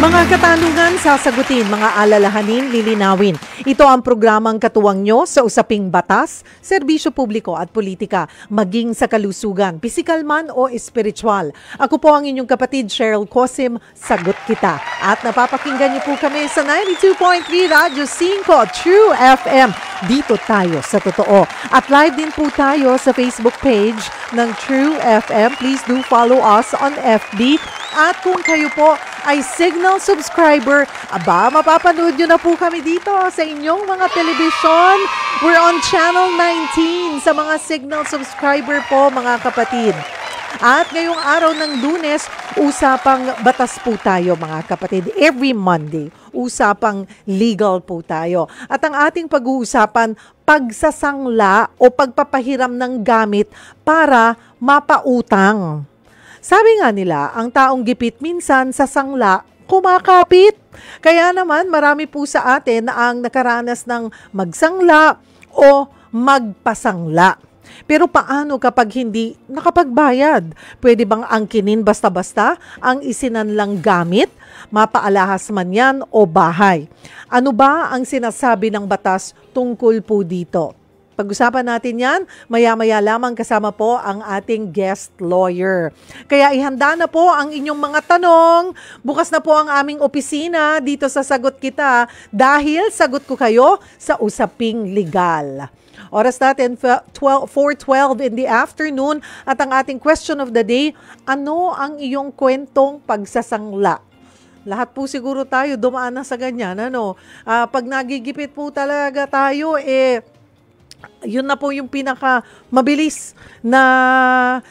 Mga katanungan, sasagutin, mga alalahanin, lilinawin. Ito ang programang katuwang nyo sa usaping batas, serbisyo publiko at politika, maging sa kalusugan, physical man o spiritual. Ako po ang inyong kapatid Cheryl Cosim, sagot kita. At napapakinggan niyo po kami sa 92.3 Radyo 5 True FM. Dito tayo sa totoo. At live din po tayo sa Facebook page ng True FM. Please do follow us on FB. At kung kayo po ay signal channel subscriber, aba, mapapanood nyo na po kami dito sa inyong mga telebisyon. We're on channel 19 sa mga signal subscriber po mga kapatid. At ngayong araw ng lunes, usapang batas po tayo mga kapatid. Every Monday, usapang legal po tayo. At ang ating pag-uusapan, pagsasangla o pagpapahiram ng gamit para mapautang. Sabi nga nila, ang taong gipit minsan sa sangla kumakapit. Kaya naman marami po sa atin na ang nakaranas ng magsangla o magpasangla. Pero paano kapag hindi nakapagbayad? Pwede bang angkinin basta-basta ang isinanlang gamit? Mapaalahas man yan o bahay? Ano ba ang sinasabi ng batas tungkol po dito? Pag-usapan natin yan maya-maya lamang kasama po ang ating guest lawyer. Kaya ihanda na po ang inyong mga tanong. Bukas na po ang aming opisina dito sa Sagot Kita dahil sagot ko kayo sa usaping legal. Oras natin 4.12 in the afternoon at ang ating question of the day, ano ang iyong kwentong pagsasangla? Lahat po siguro tayo dumaan na sa ganyan. Ano? Uh, pag nagigipit po talaga tayo, eh, yun na po yung pinaka mabilis na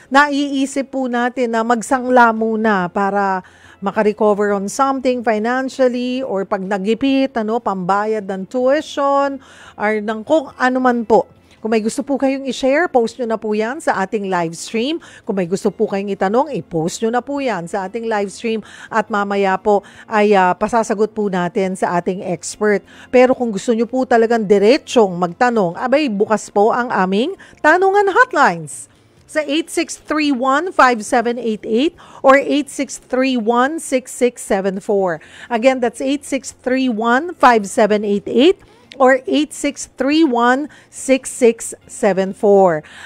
naiisip po natin na magsangla muna para makarecover on something financially or pag nagipit, ano, pambayad ng tuition or ng kung ano man po kung may gusto po kayong i-share, post nyo na po yan sa ating live stream. Kung may gusto po kayong itanong, i-post nyo na po yan sa ating live stream. At mamaya po ay uh, pasasagot po natin sa ating expert. Pero kung gusto nyo po talagang diretsong magtanong, abay bukas po ang aming tanungan hotlines sa 8631-5788 or 8631-6674. Again, that's 8631-5788 or 8631-6674.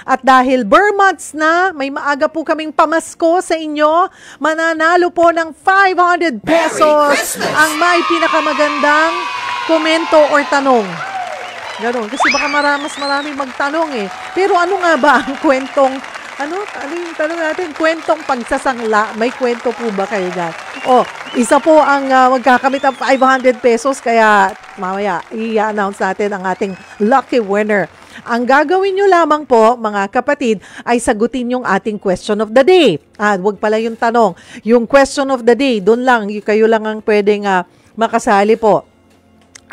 At dahil Burmats na, may maaga po kaming pamasko sa inyo. Mananalo po ng 500 pesos ang may pinakamagandang komento or tanong. Ganun, kasi baka maramas maraming magtanong eh. Pero ano nga ba ang kwentong ano? Ano yung tanong natin? Kwentong pagsasangla. May kwento po ba kayo dyan? O, oh, isa po ang uh, magkakamit ng 500 pesos. Kaya mamaya i-announce natin ang ating lucky winner. Ang gagawin nyo lamang po, mga kapatid, ay sagutin yung ating question of the day. Ah, wag pala yung tanong. Yung question of the day, doon lang, kayo lang ang pwedeng uh, makasali po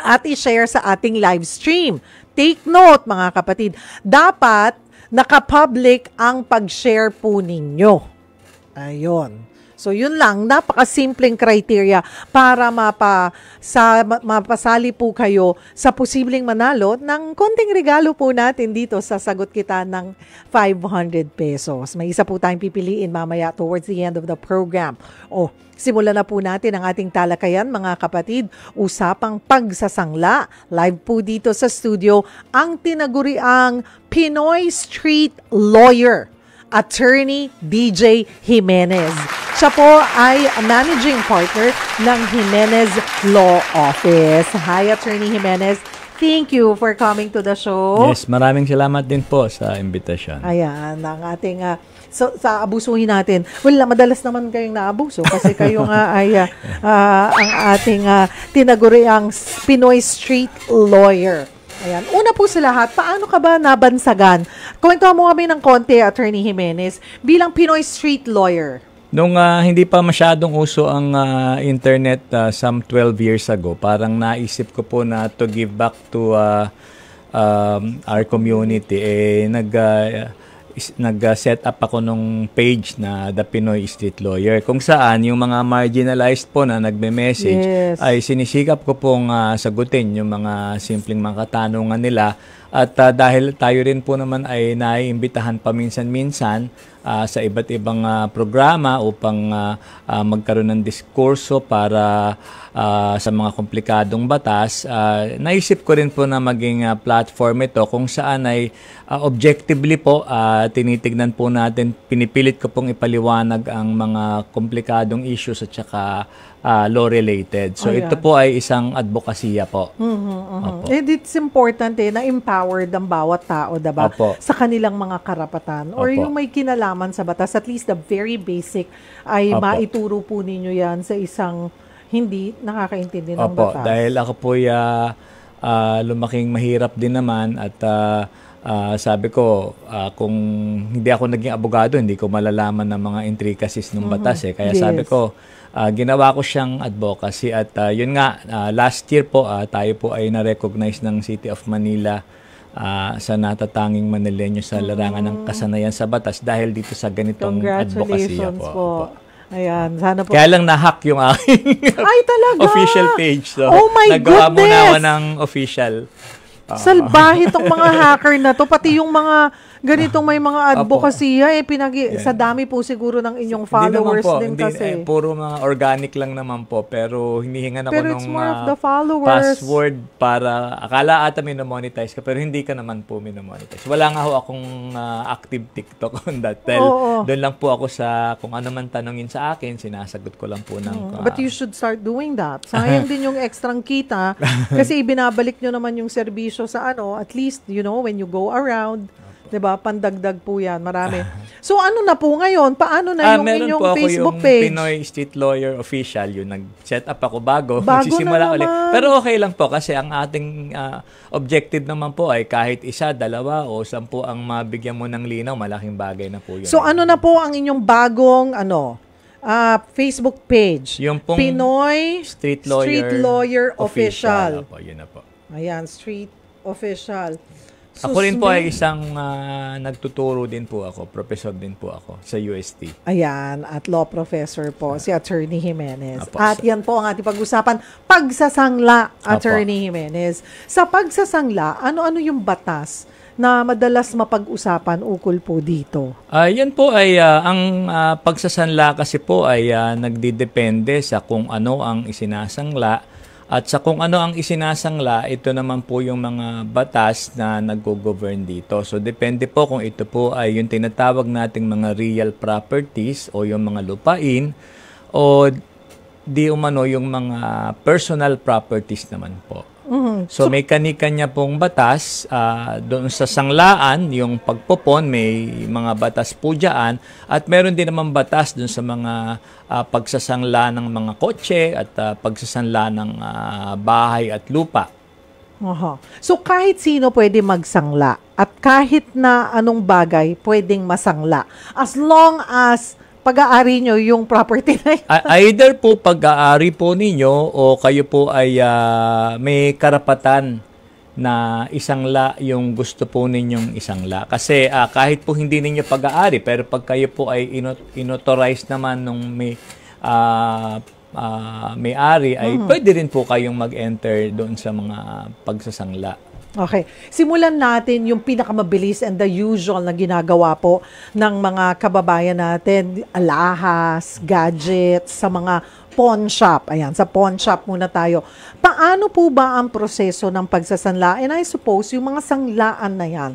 at i-share sa ating live stream. Take note mga kapatid, dapat nakapublic ang pag-share po ninyo. Ayon. So yun lang, napakasimpleng criteria para mapa, sa, mapasali po kayo sa posibleng manalo ng konting regalo po natin dito sa sagot kita ng 500 pesos. May isa po tayong pipiliin mamaya towards the end of the program. O, oh, simulan na po natin ang ating talakayan mga kapatid. Usapang pagsasangla. Live po dito sa studio ang tinaguriang Pinoy Street Lawyer Attorney DJ Jimenez. Siya po ay managing partner ng Jimenez Law Office. Hi, Attorney Jimenez. Thank you for coming to the show. Yes, maraming salamat din po sa imbitasyon. Ayan, ang ating uh, so, sa abusuhin natin. Well, madalas naman kayong naabuso kasi kayo nga ay uh, uh, ang ating uh, tinaguriang Pinoy Street Lawyer. Ayan. Una po sa lahat, paano ka ba nabansagan? Kwento mo kami ng konti, Attorney Jimenez, bilang Pinoy street lawyer. Nung uh, hindi pa masyadong uso ang uh, internet uh, some 12 years ago, parang naisip ko po na to give back to uh, um, our community. Eh, nag, uh, nag-set up ako nung page na The Pinoy Street Lawyer kung saan yung mga marginalized po na nagme-message yes. ay sinisikap ko pong uh, sagutin yung mga simpleng mga katanungan nila at uh, dahil tayo rin po naman ay naiimbitahan paminsan-minsan uh, sa iba't ibang uh, programa upang uh, uh, magkaroon ng diskurso para uh, sa mga komplikadong batas, uh, naisip ko rin po na maging uh, platform ito kung saan ay uh, objectively po uh, tinitignan po natin, pinipilit ko pong ipaliwanag ang mga komplikadong issues at saka uh, law-related. So, Ayan. ito po ay isang advokasya po. Mm-hmm, mm-hmm. And eh, it's important eh, na empowered ang bawat tao, diba? Opo. Sa kanilang mga karapatan. Or Opo. yung may kinalaman sa batas, at least the very basic, ay Opo. maituro po ninyo yan sa isang hindi nakakaintindi ng Opo, batas. Dahil ako po uh, ah, uh, ah, lumaking mahirap din naman at uh, uh, sabi ko uh, kung hindi ako naging abogado, hindi ko malalaman ng mga intricacies ng mm-hmm. batas eh. Kaya yes. sabi ko, uh, ginawa ko siyang advocacy at uh, yun nga uh, last year po uh, tayo po ay na-recognize ng City of Manila uh, sa natatanging Manileño sa larangan ng kasanayan sa batas dahil dito sa ganitong advocacy po. po. po. Ayan, sana po. Kaya lang na-hack yung aking Ay, talaga? official page. So, oh my Nagawa goodness! Nagawa mo ng official. Uh, Salbahe tong mga hacker na to. Pati yung mga ganitong may mga advocacy eh pinag yeah. sa dami po siguro ng inyong followers po, din kasi. Hindi, eh, puro mga organic lang naman po pero hinihingan ako pero nung uh, password para akala ata may minomonetize ka pero hindi ka naman po minomonetize. Wala nga ho akong uh, active TikTok on that tell. Oo, oo. Doon lang po ako sa kung ano man tanongin sa akin, sinasagot ko lang po ng hmm. uh, But you should start doing that. Sayang din yung extrang kita kasi ibinabalik nyo naman yung serbisyo negosyo sa ano, at least, you know, when you go around, okay. 'di ba? Pandagdag po 'yan, marami. Ah. so ano na po ngayon? Paano na ah, yung inyong po Facebook ako yung page? Pinoy Street Lawyer Official yung nag-set up ako bago, bago magsisimula na ulit. Pero okay lang po kasi ang ating uh, objective naman po ay kahit isa, dalawa o sampu ang mabigyan mo ng linaw, malaking bagay na po 'yun. So ano na po ang inyong bagong ano? uh, Facebook page. Yung pong Pinoy Street Lawyer, Street Lawyer Official. Official. Apo, na po. Ayan, Street official. So, ako rin po ay isang uh, nagtuturo din po ako, professor din po ako sa UST. Ayan, at law professor po, ah. si Attorney Jimenez. Apo, at yan po ang ating pag-usapan, pagsasangla, Attorney Apo. Jimenez. Sa pagsasangla, ano-ano yung batas na madalas mapag-usapan ukol po dito? Uh, yan po ay, uh, ang uh, pagsasanla kasi po ay uh, nagdidepende sa kung ano ang isinasangla at sa kung ano ang isinasangla, ito naman po yung mga batas na nag-govern dito. So depende po kung ito po ay yung tinatawag nating mga real properties o yung mga lupain o di umano yung mga personal properties naman po. Mm-hmm. So, so may kani pong batas uh, doon sa sanglaan, yung pagpopon, may mga batas po dyan. At meron din naman batas doon sa mga uh, pagsasangla ng mga kotse at uh, pagsasangla ng uh, bahay at lupa. Aha. Uh-huh. So kahit sino pwede magsangla at kahit na anong bagay pwedeng masangla as long as pag-aari nyo yung property na yun. Either po pag-aari po ninyo o kayo po ay uh, may karapatan na isang la yung gusto po ninyong isang la. Kasi uh, kahit po hindi ninyo pag-aari, pero pag kayo po ay inot- naman nung may uh, uh, may-ari, ay mm-hmm. pwede rin po kayong mag-enter doon sa mga pagsasangla. Okay. Simulan natin yung pinakamabilis and the usual na ginagawa po ng mga kababayan natin, alahas, gadgets, sa mga pawn shop. Ayan, sa pawn shop muna tayo. Paano po ba ang proseso ng pagsasanla? And I suppose yung mga sanglaan na yan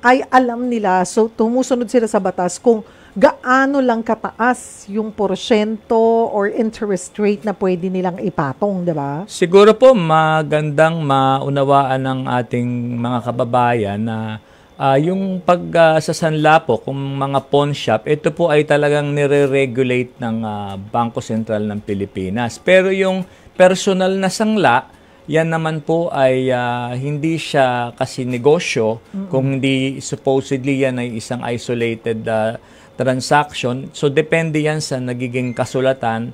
ay alam nila. So tumusunod sila sa batas kung gaano lang kataas yung porsyento or interest rate na pwede nilang ipatong, di ba? Siguro po magandang maunawaan ng ating mga kababayan na uh, yung pag uh, sa sanla po, kung mga pawn shop, ito po ay talagang nire-regulate ng uh, Bangko Sentral ng Pilipinas. Pero yung personal na sangla, yan naman po ay uh, hindi siya kasi negosyo mm-hmm. kung hindi supposedly yan ay isang isolated uh, transaction. So, depende yan sa nagiging kasulatan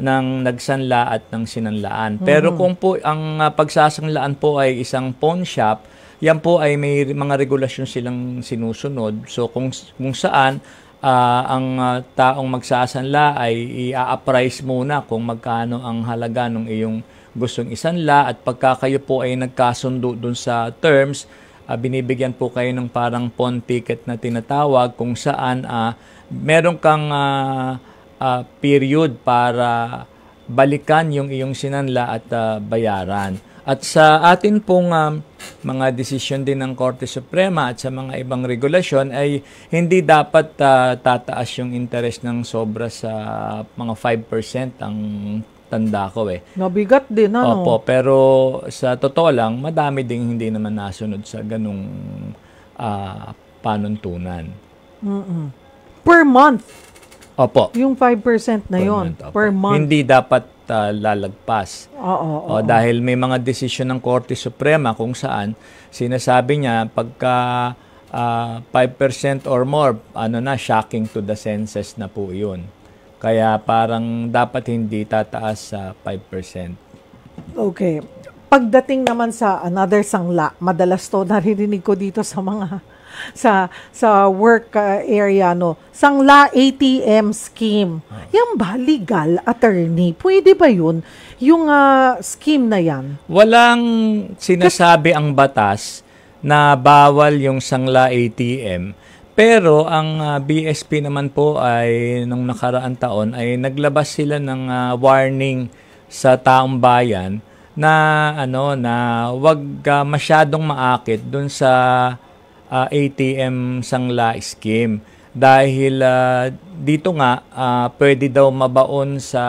ng nagsanla at ng sinanlaan. Mm-hmm. Pero mm. kung po ang uh, pagsasanglaan po ay isang pawn shop, yan po ay may mga regulasyon silang sinusunod. So kung kung saan uh, ang uh, taong magsasanla ay i-appraise muna kung magkano ang halaga ng iyong gustong isanla at pagka kayo po ay nagkasundo dun sa terms, uh, binibigyan po kayo ng parang pawn ticket na tinatawag kung saan uh, meron kang uh, uh, period para balikan yung iyong sinanla at uh, bayaran. At sa atin pong um, mga desisyon din ng Korte Suprema at sa mga ibang regulasyon ay hindi dapat uh, tataas yung interest ng sobra sa mga 5% ang tanda ko eh. Nabigat din, ano? Opo, pero sa totoo lang, madami ding hindi naman nasunod sa ganung uh, panuntunan. Mm-mm. Per month? Opo. Yung 5% na yon per month. Hindi dapat uh, lalagpas. Oo, oo, o, Dahil may mga desisyon ng Korte Suprema kung saan sinasabi niya pagka uh, ah, 5% or more, ano na, shocking to the senses na po yun. Kaya parang dapat hindi tataas sa 5%. Okay. Pagdating naman sa another sangla, madalas to naririnig ko dito sa mga sa sa work uh, area no sangla ATM scheme ah. yan ba legal attorney pwede ba yun yung uh, scheme na yan walang sinasabi ang batas na bawal yung sangla ATM pero ang uh, ah, BSP naman po ay nung nakaraang taon ay naglabas sila ng uh, warning sa taong bayan na ano na wag uh, masyadong maakit doon sa uh, ATM sangla scheme dahil uh, dito nga uh, pwede daw mabaon sa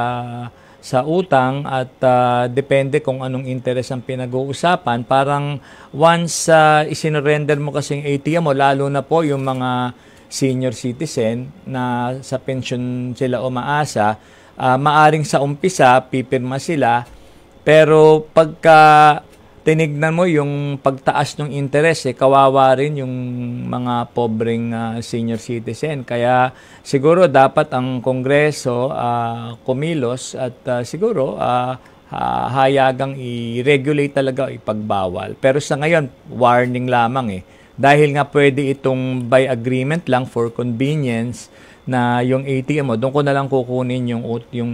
sa utang at uh, depende kung anong interest ang pinag-uusapan. Parang once uh, ah, isinurrender mo kasing ATM mo, lalo na po yung mga senior citizen na sa pension sila umaasa, uh, ah, maaring sa umpisa, pipirma sila, pero pagka tinignan mo yung pagtaas ng interest, eh, kawawa rin yung mga pobreng uh, senior citizen. Kaya siguro dapat ang Kongreso uh, kumilos at uh, siguro uh, hayagang i-regulate talaga, o ipagbawal. Pero sa ngayon, warning lamang eh. Dahil nga pwede itong by agreement lang for convenience na yung ATM mo, doon ko na lang kukunin yung, yung,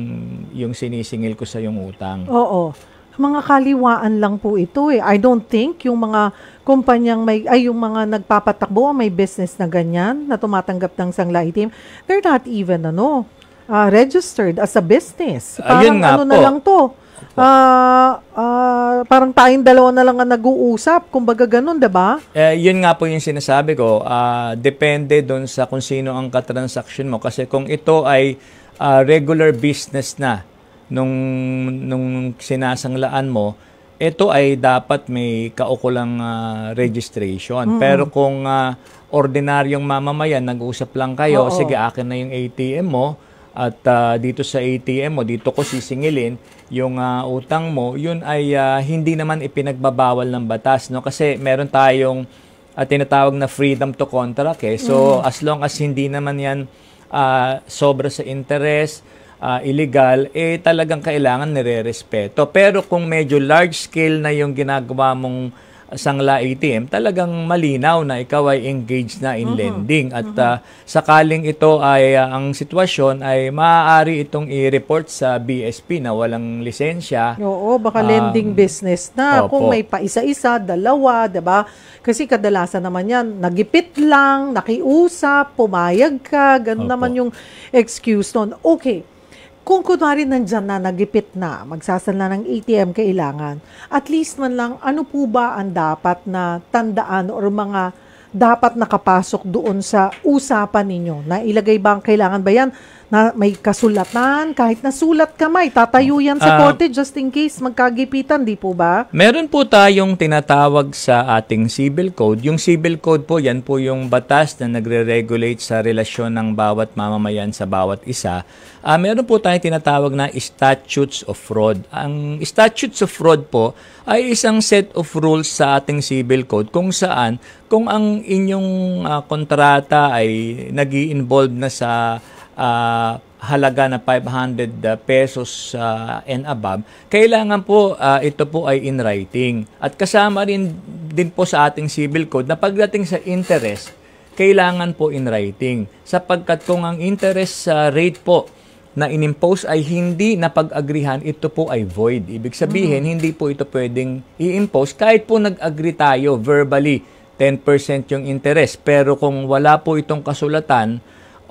yung sinisingil ko sa yung utang. Oo mga kaliwaan lang po ito eh. I don't think yung mga kumpanyang may, ay yung mga nagpapatakbo may business na ganyan, na tumatanggap ng sangla itim, they're not even ano, uh, registered as a business. Parang Ayun ano po. na lang to. Uh, uh, parang tayong dalawa na lang ang nag-uusap, kumbaga ganun, 'di ba? Eh, yun nga po yung sinasabi ko. Uh, depende doon sa kung sino ang katransaksyon mo kasi kung ito ay uh, regular business na, nung, nung sinasanglaan mo, ito ay dapat may kaukulang uh, registration. Mm. Pero kung uh, ordinaryong mamamayan, nag-uusap lang kayo, Oo. sige akin na yung ATM mo, at uh, dito sa ATM mo, dito ko sisingilin yung uh, utang mo, yun ay uh, hindi naman ipinagbabawal ng batas. no Kasi meron tayong uh, tinatawag na freedom to contract. Eh. So mm. as long as hindi naman yan uh, sobra sa interest, uh, illegal, eh talagang kailangan nire-respeto. Pero kung medyo large scale na yung ginagawa mong sangla ATM, talagang malinaw na ikaw ay engaged na in uh-huh. lending. At uh-huh. uh, sakaling ito ay uh, ang sitwasyon ay maaari itong i-report sa BSP na walang lisensya. Oo, baka um, lending business na. Opo. Kung may pa isa-isa, dalawa, ba diba? Kasi kadalasan naman yan, nagipit lang, nakiusap, pumayag ka, ganun opo. naman yung excuse noon. Okay, kung kunwari nandyan na, nagipit na, magsasal na ng ATM kailangan, at least man lang, ano po ba ang dapat na tandaan or mga dapat nakapasok doon sa usapan ninyo? Na ilagay ba ang kailangan ba yan? na may kasulatan, kahit nasulat kamay, tatayo yan sa uh, korte just in case magkagipitan, di po ba? Meron po tayong tinatawag sa ating civil code. Yung civil code po, yan po yung batas na nagre-regulate sa relasyon ng bawat mamamayan sa bawat isa. Uh, meron po tayong tinatawag na statutes of fraud. Ang statutes of fraud po ay isang set of rules sa ating civil code kung saan kung ang inyong uh, kontrata ay nag involve na sa uh, halaga na 500 ah, pesos uh, and above, kailangan po uh, ito po ay in writing. At kasama rin din po sa ating civil code na pagdating sa interest, kailangan po in writing. Sapagkat kung ang interest uh, rate po na inimpose ay hindi na pag agrihan ito po ay void. Ibig sabihin, mm-hmm. hindi po ito pwedeng i-impose kahit po nag-agree tayo verbally 10% yung interest. Pero kung wala po itong kasulatan,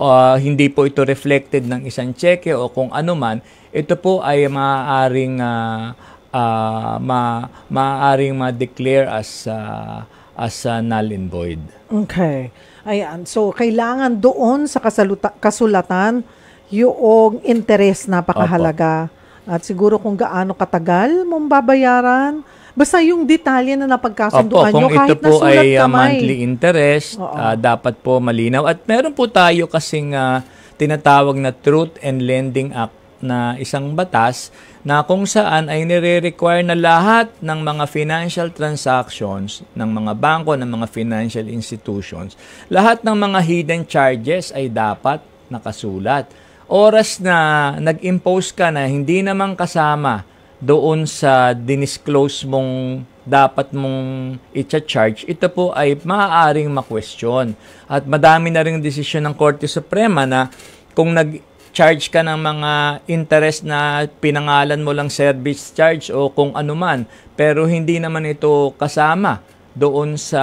uh, hindi po ito reflected ng isang cheque o kung ano man, ito po ay maaaring uh, uh, ma maaaring ma-declare as uh, as uh, null and void. Okay. Ayan. So, kailangan doon sa kasaluta- kasulatan yung interes napakahalaga. Opo. At siguro kung gaano katagal mong babayaran, Basta yung detalye na napagkasunduan nyo, kahit ito po ay, uh, kamay. monthly interest, uh, dapat po malinaw. At meron po tayo kasing uh, tinatawag na Truth and Lending Act na isang batas na kung saan ay nire-require na lahat ng mga financial transactions ng mga bangko, ng mga financial institutions, lahat ng mga hidden charges ay dapat nakasulat. Oras na nag-impose ka na hindi naman kasama doon sa dinisclose mong dapat mong i-charge, ito po ay maaaring ma-question. At madami na rin desisyon ng Korte Suprema na kung nag-charge ka ng mga interest na pinangalan mo lang service charge o kung anuman, pero hindi naman ito kasama doon sa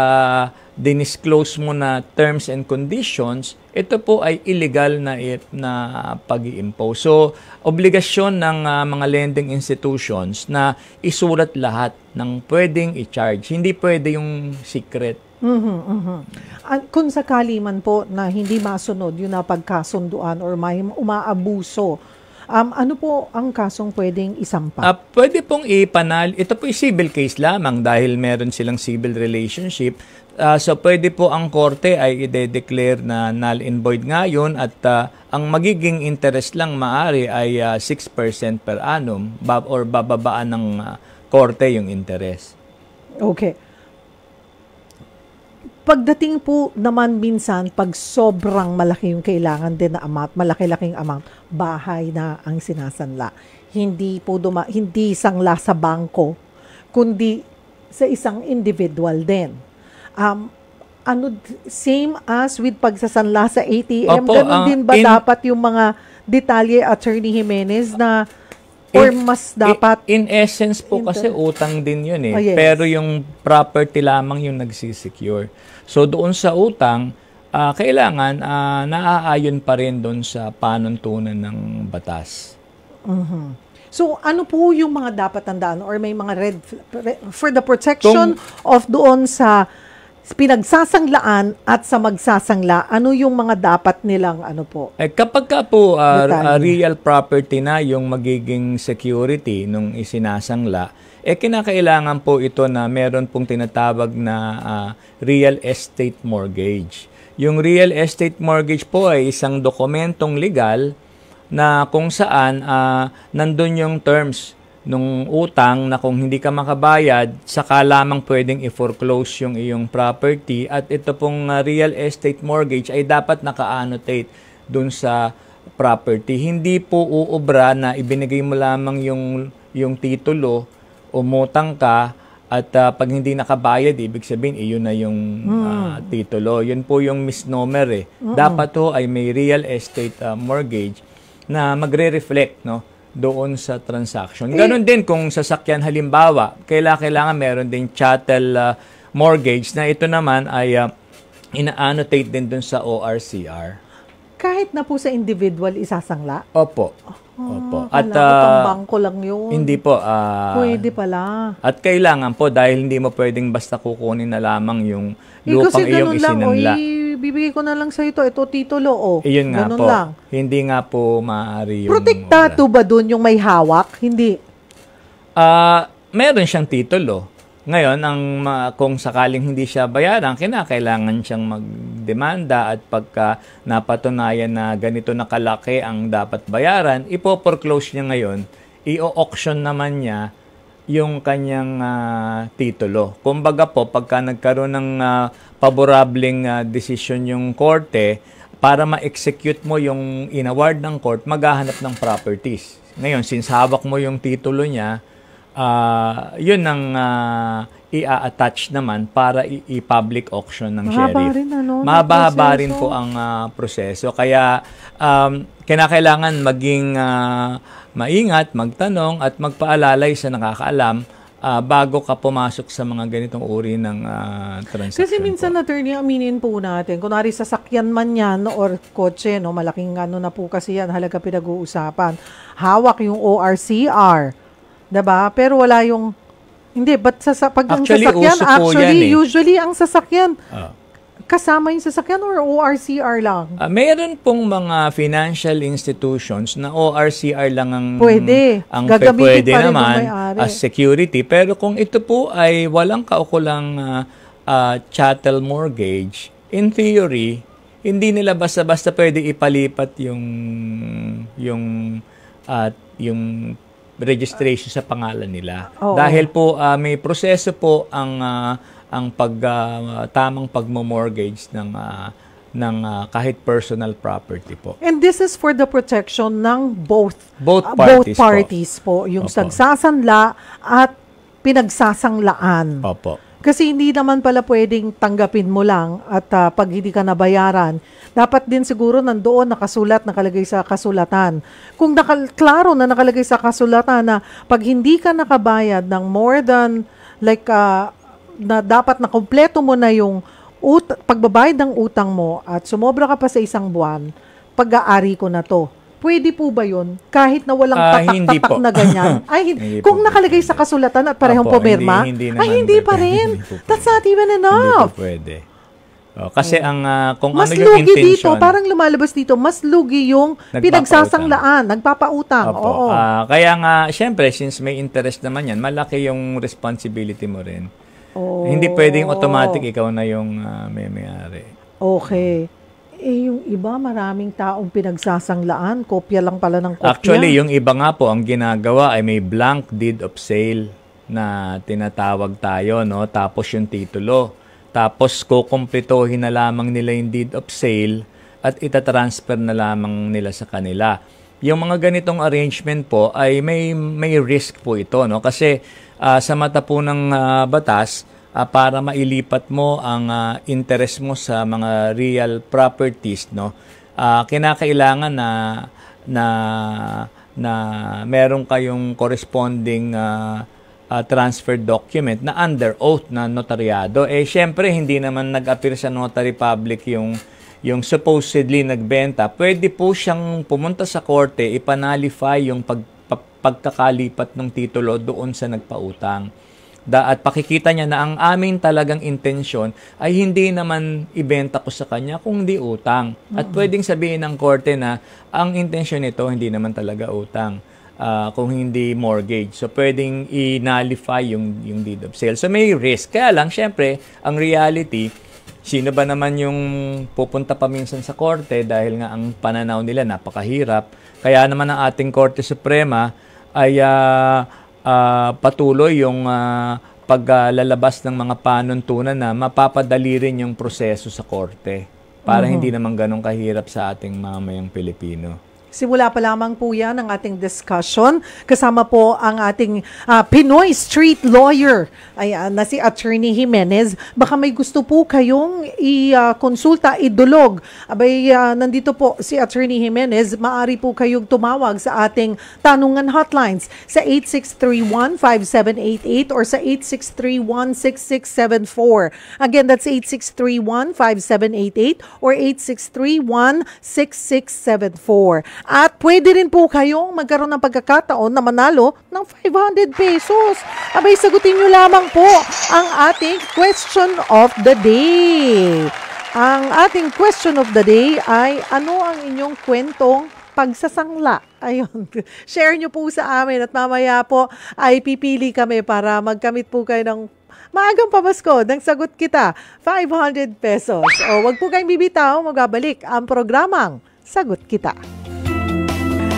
dinisclose mo na terms and conditions, ito po ay illegal na it, na pag impose So, obligasyon ng uh, mga lending institutions na isulat lahat ng pwedeng i-charge. Hindi pwede yung secret. Mm-hmm, mm-hmm. kung sakali man po na hindi masunod yung napagkasunduan or may umaabuso Um, ano po ang kasong pwedeng isampa? Uh, pwede pong ipanal, ito po civil case lamang dahil meron silang civil relationship. Uh, so pwede po ang korte ay i declare na null and void ngayon at uh, ang magiging interest lang maari ay uh, 6% per annum bab or bababaan ng uh, korte yung interest. Okay. Pagdating po naman minsan pag sobrang malaki yung kailangan din na amount, malaki-laking amount, bahay na ang sinasanla. Hindi po duma, hindi isang sangla sa bangko, kundi sa isang individual din. Um, ano same as with pagsasanla sa ATM, Opo, ganun uh, din ba in, dapat yung mga detalye Attorney Jimenez na Or in, mas dapat... In, in essence po inter- kasi utang din yun eh. Oh, yes. Pero yung property lamang yung nagsisecure. So doon sa utang, uh, kailangan uh, naaayon pa rin doon sa panuntunan ng batas. Mm-hmm. So ano po yung mga dapat tandaan or may mga red for the protection Kung, of doon sa pinagsasanglaan at sa magsasangla, ano yung mga dapat nilang ano po? Eh, kapag ka po uh, real property na yung magiging security nung isinasangla, eh kinakailangan po ito na meron pong tinatawag na uh, real estate mortgage. Yung real estate mortgage po ay isang dokumentong legal na kung saan uh, nandun yung terms nung utang na kung hindi ka makabayad, saka lamang pwedeng i-foreclose yung iyong property. At ito pong uh, real estate mortgage ay dapat naka-annotate dun sa property. Hindi po uubra na ibinigay mo lamang yung, yung titulo, umutang ka, at uh, pag hindi nakabayad, ibig sabihin, iyon na yung mm. uh, titulo. Yun po yung misnomer eh. Mm-mm. Dapat to ay may real estate uh, mortgage na magre-reflect no, doon sa transaction. Ganon eh, din kung sasakyan halimbawa, kailangan, kailangan meron din chattel uh, mortgage na ito naman ay uh, ina-annotate din doon sa ORCR. Kahit na po sa individual isasangla? Opo. Oh, Opo. At uh, bangko lang yun. Hindi po. Uh, Pwede pala. At kailangan po dahil hindi mo pwedeng basta kukunin na lamang yung eh, lupang eh, iyong isinanla. Lang, oy, bibigay ko na lang sa ito. Ito, titulo, oh. Iyon nga ganun po. Lang. Hindi nga po maaari yung... Protektado ba doon yung may hawak? Hindi. Ah, uh, meron siyang titulo. Ngayon, ang uh, kung sakaling hindi siya bayaran, kinakailangan siyang mag demanda at pagka napatunayan na ganito na kalaki ang dapat bayaran, ipo-foreclose niya ngayon, i-auction naman niya yung kanyang uh, titulo. Kumbaga po, pagka nagkaroon ng uh, ah, paborableng uh, ah, desisyon yung korte, para ma-execute mo yung inaward ng court, maghahanap ng properties. Ngayon, since hawak mo yung titulo niya, uh, yun ang uh, i-attach naman para i-public auction ng Mahaba sheriff. Rin, ano, Mahaba-haba rin po ang uh, proseso. Kaya um, kinakailangan maging uh, maingat, magtanong at magpaalalay sa nakakaalam uh, bago ka pumasok sa mga ganitong uri ng uh, transaction. Kasi minsan, po. attorney, aminin po natin, kunwari sasakyan man yan no, or kotse, no, malaking ano na po kasi yan, halaga pinag-uusapan. Hawak yung ORCR, 'di ba? Pero wala yung hindi, but sa, sa pag actually, ang sasakyan, actually, yan, eh. usually ang sasakyan, oh. kasama yung sasakyan or ORCR lang? Uh, ah, mayroon pong mga financial institutions na ORCR lang ang pwede, ang Gagamitin pwede naman as security. Pero kung ito po ay walang kaukulang uh, uh, chattel mortgage, in theory, hindi nila basta-basta pwede ipalipat yung yung at uh, yung registration sa pangalan nila. Oo. Dahil po uh, may proseso po ang uh, ang pag uh, tamang pagmo-mortgage ng uh, ng uh, kahit personal property po. And this is for the protection ng both both parties, uh, both parties po. po yung Opo. sagsasanla at pinagsasanglaan. Opo. Kasi hindi naman pala pwedeng tanggapin mo lang at uh, pag hindi ka nabayaran, dapat din siguro nandoon nakasulat, nakalagay sa kasulatan. Kung nakal- klaro na nakalagay sa kasulatan na pag hindi ka nakabayad ng more than like uh, na dapat na kumpleto mo na yung ut- pagbabayad ng utang mo at sumobra ka pa sa isang buwan, pag-aari ko na to. Pwede po ba yun? Kahit na walang uh, tatak-tatak na ganyan? Ay, hindi, kung po, nakalagay hindi. sa kasulatan at parehong Opo, pumirma, hindi, hindi ay hindi pa rin. Hindi That's not even enough. Hindi po pwede. Oh, kasi mm. ang uh, kung mas ano yung intention, dito, parang lumalabas dito, mas lugi yung pinagsasanglaan, nagpapautang. Opo. Oo. Uh, kaya nga, syempre, since may interest naman yan, malaki yung responsibility mo rin. Oh. Hindi pwedeng automatic ikaw na yung uh, may may-ari. Okay. Eh, yung iba, maraming taong pinagsasanglaan. Kopya lang pala ng kopya. Actually, yung iba nga po, ang ginagawa ay may blank deed of sale na tinatawag tayo, no? Tapos yung titulo. Tapos, kukumplitohin na lamang nila yung deed of sale at itatransfer na lamang nila sa kanila. Yung mga ganitong arrangement po ay may may risk po ito no kasi uh, sa mata po ng uh, batas uh, para mailipat mo ang uh, interest mo sa mga real properties no uh, kinakailangan na na na meron kayong corresponding uh, uh, transfer document na under oath na notaryado eh syempre hindi naman nag-appear sa notary public yung yung supposedly nagbenta pwede po siyang pumunta sa korte ipanalify yung pag, pag pagkakalipat ng titulo doon sa nagpautang da at pakikita niya na ang aming talagang intensyon ay hindi naman ibenta ko sa kanya kung di utang. At mm. pwedeng sabihin ng korte na ang intensyon nito hindi naman talaga utang. Uh, kung hindi mortgage. So, pwedeng i-nullify yung, yung deed of sale. So, may risk. Kaya lang, syempre, ang reality, sino ba naman yung pupunta paminsan sa korte dahil nga ang pananaw nila napakahirap. Kaya naman ang ating Korte Suprema ay uh, uh, patuloy yung uh, paglalabas ng mga panuntunan na mapapadali rin yung proseso sa korte para mm-hmm. hindi naman ganun kahirap sa ating mamayang Pilipino. Simula pa lamang po yan ang ating discussion. Kasama po ang ating uh, Pinoy Street Lawyer ayan, ah, na si Attorney Jimenez. Baka may gusto po kayong i-konsulta, uh, idulog. Abay, uh, nandito po si Attorney Jimenez. Maari po kayong tumawag sa ating tanungan hotlines sa 8631-5788 or sa 8631-6674. Again, that's 8631-5788 or 8631-6674. At pwede rin po kayong magkaroon ng pagkakataon na manalo ng 500 pesos. Abay, sagutin nyo lamang po ang ating question of the day. Ang ating question of the day ay ano ang inyong kwentong pagsasangla. Ayun, share nyo po sa amin at mamaya po ay pipili kami para magkamit po kayo ng maagang pabasko ng sagot kita, 500 pesos. O wag po kayong bibitaw, magbabalik ang programang Sagot Kita.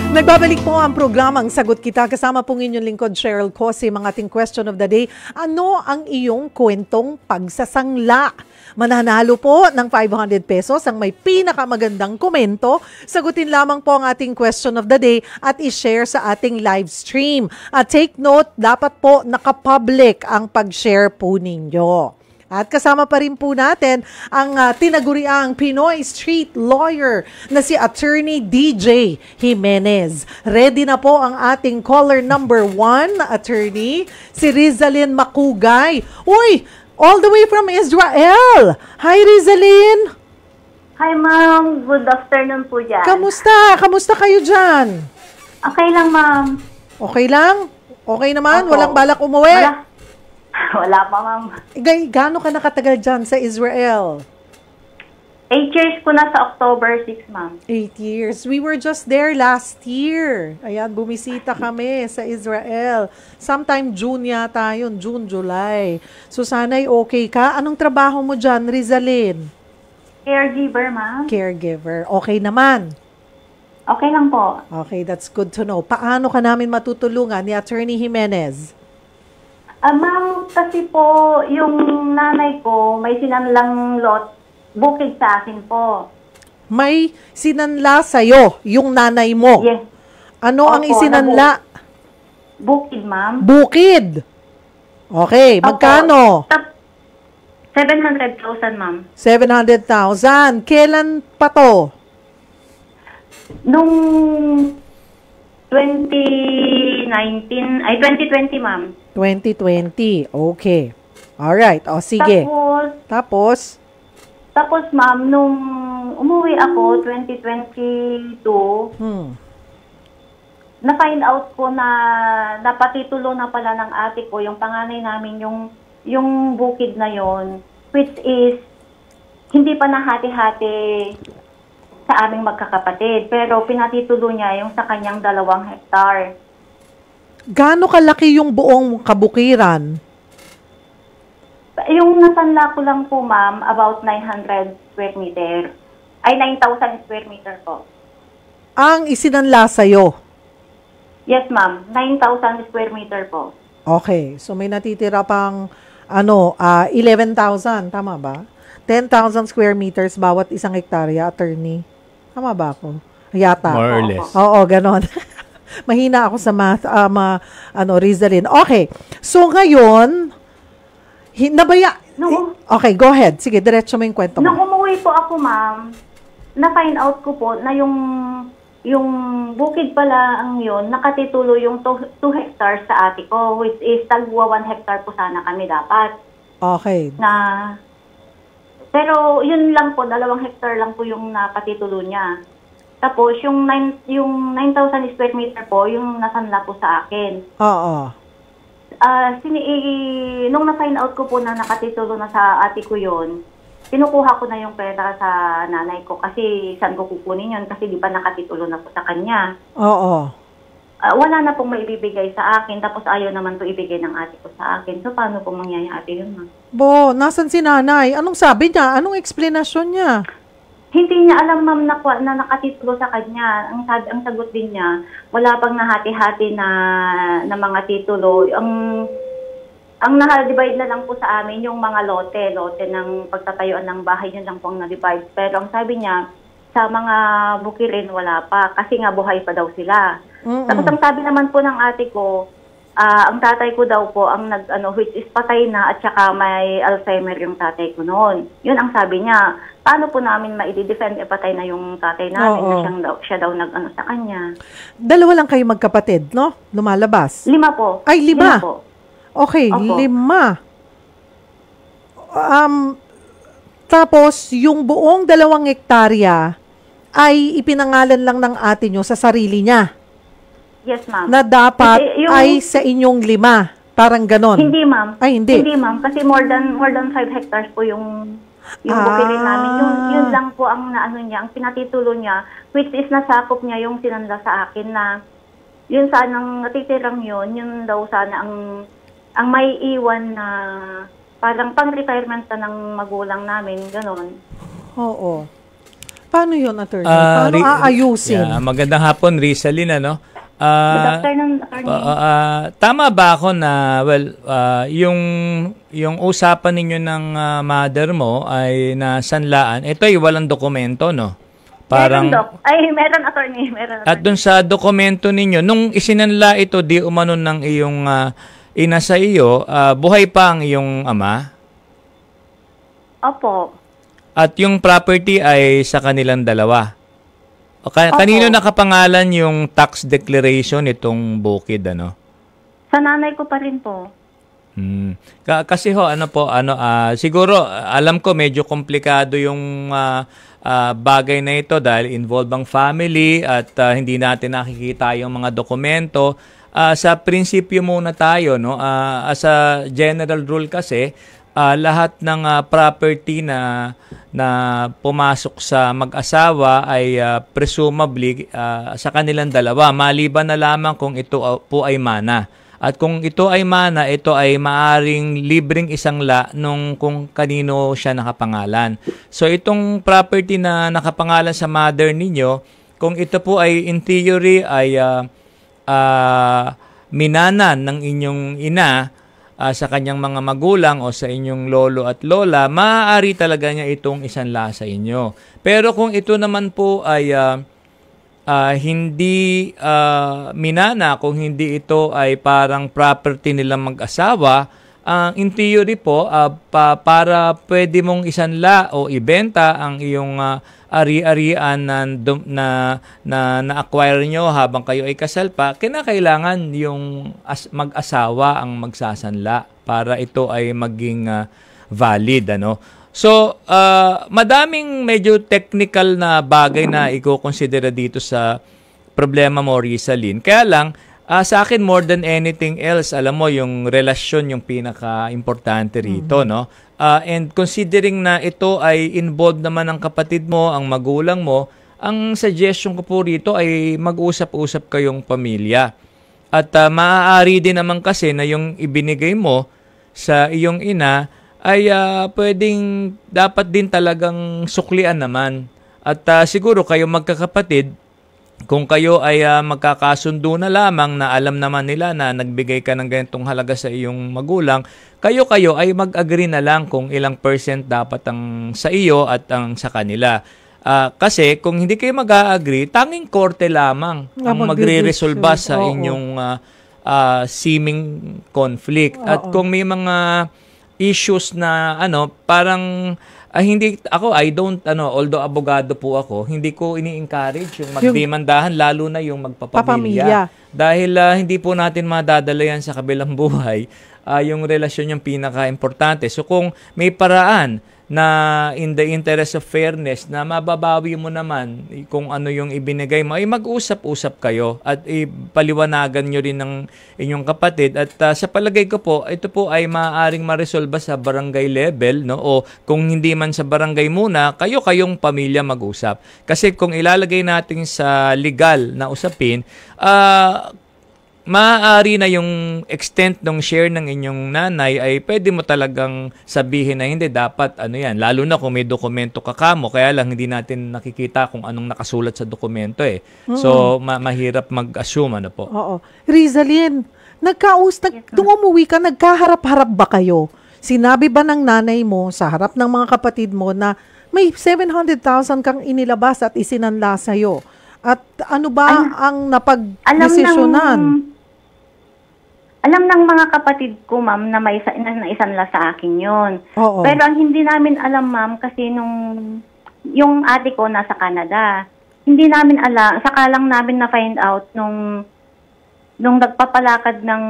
Nagbabalik po ang programang Sagot Kita. Kasama pong inyong lingkod, Cheryl Cosi. Mga ating question of the day, ano ang iyong kwentong pagsasangla? Mananalo po ng 500 pesos ang may pinakamagandang komento. Sagutin lamang po ang ating question of the day at i-share sa ating live stream. At take note, dapat po nakapublic ang pag-share po ninyo. At kasama pa rin po natin ang uh, tinaguriang Pinoy Street Lawyer na si Attorney DJ Jimenez. Ready na po ang ating caller number one, attorney, si Rizalyn Makugay. Uy, all the way from Israel. Hi, Rizalyn. Hi, ma'am. Good afternoon po dyan. Kamusta? Kamusta kayo dyan? Okay lang, ma'am. Okay lang? Okay naman? Opo. Walang balak umuwi? Wala. Wala pa, ma'am. Gay, gaano ka nakatagal dyan sa Israel? Eight years po na sa October 6, ma'am. Eight years. We were just there last year. Ayan, bumisita kami sa Israel. Sometime June yata yun, June, July. So sana'y okay ka. Anong trabaho mo dyan, Rizalyn? Caregiver, ma'am. Caregiver. Okay naman. Okay lang po. Okay, that's good to know. Paano ka namin matutulungan ni Attorney Jimenez? Ah, ma'am, kasi po, yung nanay ko, may sinanlang lot, bukid sa akin po. May sinanla sa'yo, yung nanay mo. Yes. Ano Opo, ang isinanla? Ano bukid, ma'am. Bukid? Okay, magkano? 700,000, ma'am. 700,000. Kailan pa to? Nung 2019, ay 2020, ma'am. 2020. Okay. All right. O, sige. Tapos, Tapos, tapos ma'am, nung umuwi ako, 2022, hmm. na-find out ko na napatitulo na pala ng ate ko, yung panganay namin, yung, yung bukid na yon which is, hindi pa nahati-hati sa aming magkakapatid. Pero pinatitulo niya yung sa kanyang dalawang hektar gaano kalaki yung buong kabukiran? Yung nasanla ko lang po, ma'am, about 900 square meter. Ay, 9,000 square meter po. Ang isinanla sa'yo? Yes, ma'am. 9,000 square meter po. Okay. So, may natitira pang ano, uh, ah, 11,000. Tama ba? 10,000 square meters bawat isang hektarya, attorney. Tama ba ako? Yata. More or less. Oo, ganon. Mahina ako sa math, uh, ma, ano, Rizalin. Okay. So, ngayon, nabaya, no, okay, go ahead. Sige, diretso mo yung kwento mo. Nung umuwi po ako, ma'am, na-find out ko po na yung yung bukid pala ang yon nakatitulo yung 2 hectares sa ate ko, which is tagwa 1 hectare po sana kami dapat. Okay. Na, pero yun lang po, dalawang hectare lang po yung napatitulo niya. Tapos, yung 9, yung 9,000 square meter po, yung nasanla po sa akin. Oo. Uh, sini, nung na find out ko po na nakatitulo na sa ate ko yon kinukuha ko na yung pera sa nanay ko kasi saan ko kukunin yun kasi di ba nakatitulo na po sa kanya. Oo. Uh, wala na pong maibibigay sa akin tapos ayaw naman po ibigay ng ate ko sa akin. So paano po mangyayari yun? Bo, nasan si nanay? Anong sabi niya? Anong explanation niya? Hindi niya alam ma'am na, na nakatitlo sa kanya. Ang, sag, ang sagot din niya, wala pang nahati-hati na, na mga titulo. Ang ang na-divide na lang po sa amin yung mga lote, lote ng pagtatayuan ng bahay, yun lang po ang na-divide. Pero ang sabi niya, sa mga bukilin wala pa kasi nga buhay pa daw sila. Mm-mm. Tapos ang sabi naman po ng ate ko, uh, ang tatay ko daw po ang nag ano which is patay na at saka may Alzheimer yung tatay ko noon. Yun ang sabi niya. Paano po namin maide-defend eh patay na yung tatay namin Oo. na siyang daw, siya daw nag ano sa kanya. Dalawa lang kayo magkapatid, no? Lumalabas. Lima po. Ay, lima. po. Okay, Opo. lima. Um, tapos, yung buong dalawang hektarya ay ipinangalan lang ng ate nyo sa sarili niya. Yes, ma'am. Na dapat Kasi yung, ay sa inyong lima. Parang ganon. Hindi, ma'am. Ay, hindi. Hindi, ma'am. Kasi more than more than 5 hectares po yung yung ah. namin. Yun, ah. yun lang po ang naano niya, ang pinatitulo niya, which is nasakop niya yung sinanda sa akin na yun sanang natitirang yun, yun daw sana ang ang may iwan na parang pang-retirement na ng magulang namin, ganun. Oo. Paano yun, attorney? Uh, Paano aayusin? Yeah, magandang hapon, Rizalina, no? Uh, uh, uh, tama ba ako na well uh, yung yung usapan ninyo ng uh, mother mo ay nasanlaan. Ito ay walang dokumento no. Parang meron, doc. Ay meron attorney, meron. Attorney. At dun sa dokumento ninyo nung isinanla ito di umano ng iyong uh, ina sa iyo, uh, buhay pa ang iyong ama? Opo. At yung property ay sa kanilang dalawa. Okay, kanino Opo. nakapangalan yung tax declaration itong bukid ano? Sa nanay ko pa rin po. Hmm. Ka- Kasi ho ano po ano ah, siguro alam ko medyo komplikado yung ah, ah, bagay na ito dahil involved ang family at ah, hindi natin nakikita yung mga dokumento. Ah, sa prinsipyo muna tayo no. Ah, as a general rule kasi uh, lahat ng uh, property na na pumasok sa mag-asawa ay uh, presumably uh, sa kanilang dalawa maliban na lamang kung ito po ay mana. At kung ito ay mana, ito ay maaring libreng isang la nung kung kanino siya nakapangalan. So itong property na nakapangalan sa mother ninyo, kung ito po ay in theory ay uh, uh, minanan ng inyong ina, uh, sa kanyang mga magulang o sa inyong lolo at lola, maaari talaga niya itong isanla sa inyo. Pero kung ito naman po ay uh, uh, hindi uh, minana, kung hindi ito ay parang property nilang mag-asawa, ang uh, in theory po, uh, pa, para pwede mong isanla o ibenta ang iyong uh, ari-arian na, na, na na-acquire nyo habang kayo ay kasal pa, kinakailangan yung as, mag-asawa ang magsasanla para ito ay maging uh, valid. Ano? So, uh, madaming medyo technical na bagay na iko-consider dito sa problema mo, Rizalin. Kaya lang, Uh, sa akin, more than anything else, alam mo, yung relasyon yung pinaka-importante rito, mm-hmm. no? Uh, and considering na ito ay involved naman ang kapatid mo, ang magulang mo, ang suggestion ko po rito ay mag-usap-usap kayong pamilya. At uh, maaari din naman kasi na yung ibinigay mo sa iyong ina ay uh, pwedeng dapat din talagang suklian naman. At uh, siguro kayo magkakapatid, kung kayo ay uh, magkakasundo na lamang na alam naman nila na nagbigay ka ng ganitong halaga sa iyong magulang, kayo-kayo ay mag-agree na lang kung ilang percent dapat ang sa iyo at ang sa kanila. Uh, kasi kung hindi kayo mag-agree, tanging korte lamang ang magre-resolba sa inyong uh, uh, seeming conflict. Oo. At kung may mga issues na ano, parang Ah, hindi ako I don't ano although abogado po ako, hindi ko ini-encourage yung magdemandahan lalo na yung magpapamilya. Dahil uh, hindi po natin madadala yan sa kabilang buhay, uh, yung relasyon yung pinaka-importante. So kung may paraan na in the interest of fairness na mababawi mo naman kung ano yung ibinigay mo ay mag-usap-usap kayo at ipaliwanagan nyo rin ng inyong kapatid at uh, sa palagay ko po ito po ay maaaring maresolba sa barangay level no o kung hindi man sa barangay muna kayo kayong pamilya mag-usap kasi kung ilalagay natin sa legal na usapin uh, maaari na yung extent ng share ng inyong nanay ay pwede mo talagang sabihin na hindi dapat ano yan lalo na kung may dokumento ka kamo kaya lang hindi natin nakikita kung anong nakasulat sa dokumento eh mm-hmm. so ma- mahirap mag-assume ano po oo Rizalien nagkaus nag, nung umuwi ka nagkaharap-harap ba kayo sinabi ba ng nanay mo sa harap ng mga kapatid mo na may 700,000 kang inilabas at isinanla sa'yo? At ano ba An- ang napag-desisyonan? Alam ng mga kapatid ko, ma'am, na may isa, na, na isanla sa akin yon. Pero ang hindi namin alam, ma'am, kasi nung yung ate ko nasa Canada, hindi namin alam, saka lang namin na-find out nung nung nagpapalakad ng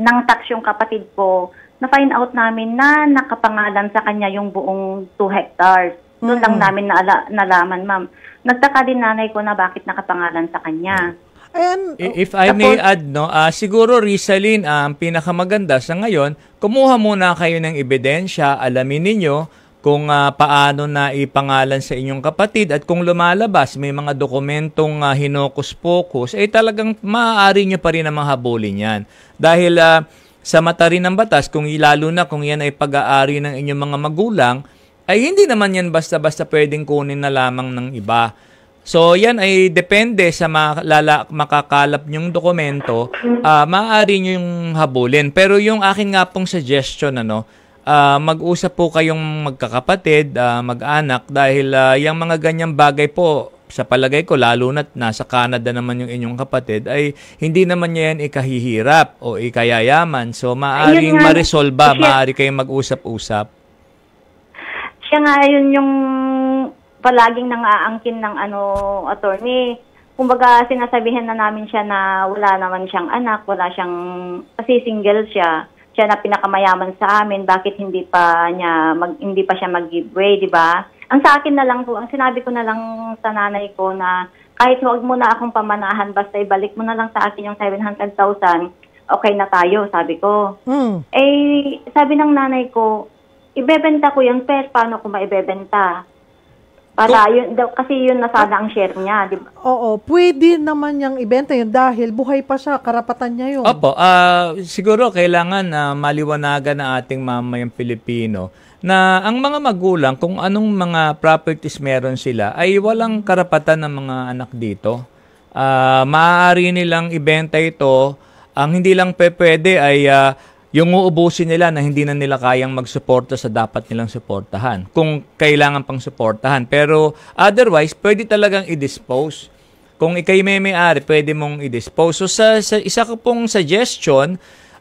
ng tax yung kapatid ko, na-find out namin na nakapangalan sa kanya yung buong 2 hectares. Doon lang namin na nalaman, ma'am. Nagtaka din nanay ko na bakit nakapangalan sa kanya. Mm-hmm. And, If I may upon, add, no, uh, siguro Rizalin, uh, ah, ang pinakamaganda sa ngayon, kumuha muna kayo ng ebidensya, alamin ninyo kung uh, paano na ipangalan sa inyong kapatid at kung lumalabas may mga dokumentong uh, hinokus-pokus, ay eh, talagang maaari nyo pa rin na mahabulin yan. Dahil uh, sa mata rin ng batas, kung ilalo na kung yan ay pag-aari ng inyong mga magulang, ay hindi naman yan basta-basta pwedeng kunin na lamang ng iba. So yan ay depende sa malala, makakalap nyong dokumento, uh, maaari nyo yung habulin. Pero yung akin nga pong suggestion, ano, uh, mag-usap po kayong magkakapatid, uh, mag-anak, dahil uh, yung mga ganyang bagay po, sa palagay ko, lalo na nasa Canada naman yung inyong kapatid, ay hindi naman niya yan ikahihirap o ikayayaman. So, maaaring ba? maaari kayong mag-usap-usap. Siya nga, yun yung palaging nang-aangkin ng ano, attorney. Kumbaga, sinasabihan na namin siya na wala naman siyang anak, wala siyang, kasi single siya. Siya na pinakamayaman sa amin, bakit hindi pa niya, mag, hindi pa siya mag-giveaway, give di ba? Ang sa akin na lang po, ang sinabi ko na lang sa nanay ko na kahit huwag mo na akong pamanahan, basta ibalik mo na lang sa akin yung 700,000, okay na tayo, sabi ko. Mm. Eh, sabi ng nanay ko, ibebenta ko yan, pero paano ko maibebenta? Para Go. yun daw, kasi yun na sana ang share niya, di ba? Oo, pwede naman niyang ibenta yun dahil buhay pa siya, karapatan niya yun. Opo, uh, siguro kailangan na uh, maliwanagan na ating mamayang Pilipino na ang mga magulang, kung anong mga properties meron sila, ay walang karapatan ng mga anak dito. Uh, maaari nilang ibenta ito, ang hindi lang pwede ay uh, yung uubusin nila na hindi na nila kayang magsuporta sa dapat nilang suportahan kung kailangan pang suportahan. Pero otherwise, pwede talagang i-dispose. Kung ikay may may-ari, pwede mong i-dispose. So sa, sa isa ko pong suggestion,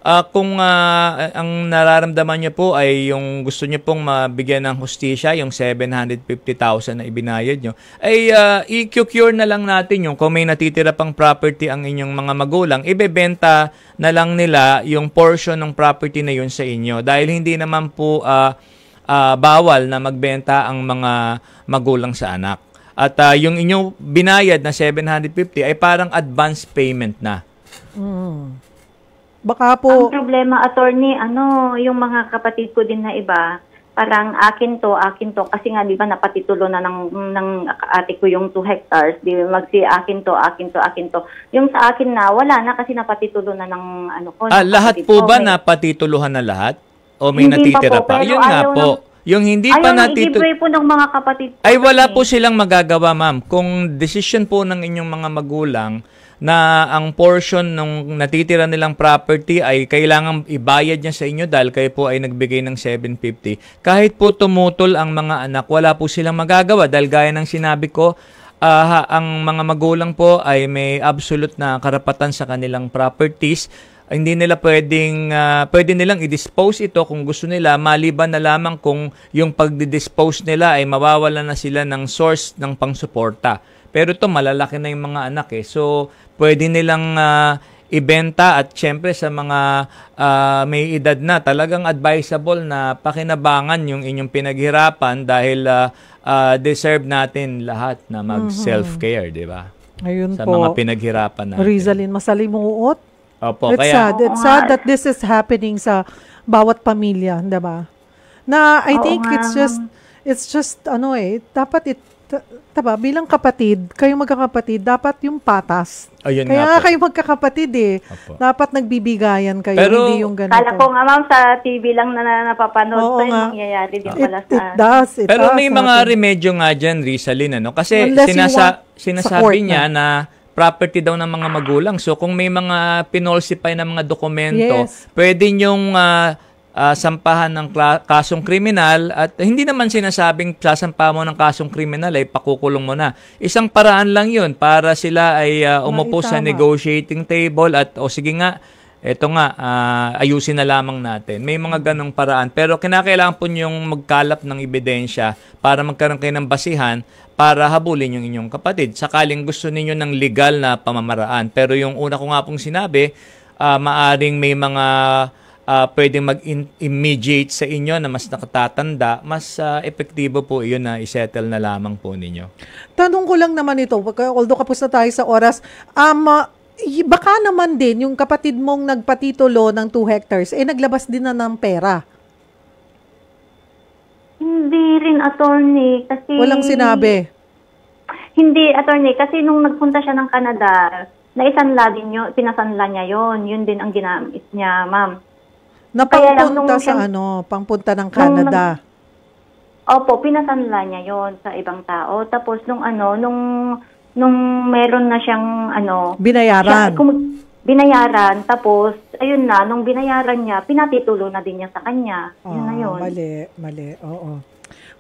uh, kung uh, ang nararamdaman niyo po ay yung gusto niyo pong mabigyan ng hustisya, yung 750,000 na ibinayad niyo, ay uh, i-cure na lang natin yung kung may natitira pang property ang inyong mga magulang, ibebenta na lang nila yung portion ng property na yun sa inyo dahil hindi naman po uh, uh, bawal na magbenta ang mga magulang sa anak. At uh, yung inyong binayad na 750 ay parang advance payment na. Mm. Baka po... Ang problema, attorney, ano, yung mga kapatid ko din na iba, parang akin to, akin to, kasi nga, di ba, napatitulo na ng, ng ate ko yung 2 hectares, di ba, magsi akin to, akin to, akin to. Yung sa akin na, wala na kasi napatitulo na ng, ano ko. Ah, lahat po ba may... napatituluhan na lahat? O may Hindi natitira pa? Po, pa? Yun nga po. Ng... Yung hindi Ayaw pa natin... Ayaw po ng mga kapatid. Ay, wala po silang magagawa, ma'am. Kung decision po ng inyong mga magulang, na ang portion ng natitira nilang property ay kailangan ibayad niya sa inyo dahil kayo po ay nagbigay ng 750. Kahit po tumutol ang mga anak, wala po silang magagawa dahil gaya ng sinabi ko, uh, ang mga magulang po ay may absolute na karapatan sa kanilang properties hindi nila pwedeng uh, pwede nilang i-dispose ito kung gusto nila maliban na lamang kung yung pagdi-dispose nila ay mawawala na sila ng source ng pangsuporta. Pero to malalaki na yung mga anak eh. So pwede nilang uh, ibenta at siyempre sa mga uh, may edad na talagang advisable na pakinabangan yung inyong pinaghirapan dahil uh, uh, deserve natin lahat na mag mhm. self-care, di ba? Ayun sa po. Sa mga pinaghirapan natin. Rizalin, masalimuot. Opo, it's kaya, sad. It's sad that this is happening sa bawat pamilya, di ba? Na I think Oo, it's just it's just ano eh, dapat it Taba, bilang kapatid, kayong magkakapatid, dapat yung patas. Ayun Kaya nga po. kayo magkakapatid eh. Apo. Dapat nagbibigayan kayo, Pero, hindi yung ganito. Kala ko nga ma'am, sa TV lang na napapanood Oo, pa eh, yung nangyayari. Di pala sa... It does, it Pero does, may mga natin. remedyo nga dyan, Rizalyn, ano? Kasi sinasa- sinasabi niya na, na property daw ng mga magulang. So kung may mga pinolsipay na mga dokumento, yes. pwede niyong uh, uh, sampahan ng kasong kriminal at hindi naman sinasabing sasampa mo ng kasong kriminal ay eh, pakukulong mo na. Isang paraan lang 'yun para sila ay uh, umupo sa negotiating table at o oh, sige nga eto nga, uh, ayusin na lamang natin. May mga ganong paraan. Pero kinakailangan po niyong magkalap ng ebidensya para magkaroon kayo ng basihan para habulin yung inyong kapatid. Sakaling gusto ninyo ng legal na pamamaraan. Pero yung una ko nga pong sinabi, uh, maaring may mga uh, pwedeng mag-immediate sa inyo na mas nakatatanda, mas uh, epektibo po iyon na isettle na lamang po ninyo. Tanong ko lang naman ito, although kapos na tayo sa oras, um, uh, baka naman din yung kapatid mong nagpatitulo ng 2 hectares, eh naglabas din na ng pera. Hindi rin, attorney. Kasi... Walang sinabi. Hindi, attorney. Kasi nung nagpunta siya ng Canada, na naisanla din yun, pinasanla niya yon Yun din ang ginamit niya, ma'am. Na Kaya pangpunta sa ano, pangpunta ng Canada. Opo, pinasanla niya yon sa ibang tao. Tapos nung ano, nung nung meron na siyang ano, Binayaran. siya- kum- binayaran. Tapos, ayun na, nung binayaran niya, pinatitulo na din niya sa kanya. Yun na 'yon. Ah, yun. Mali, mali. Oo.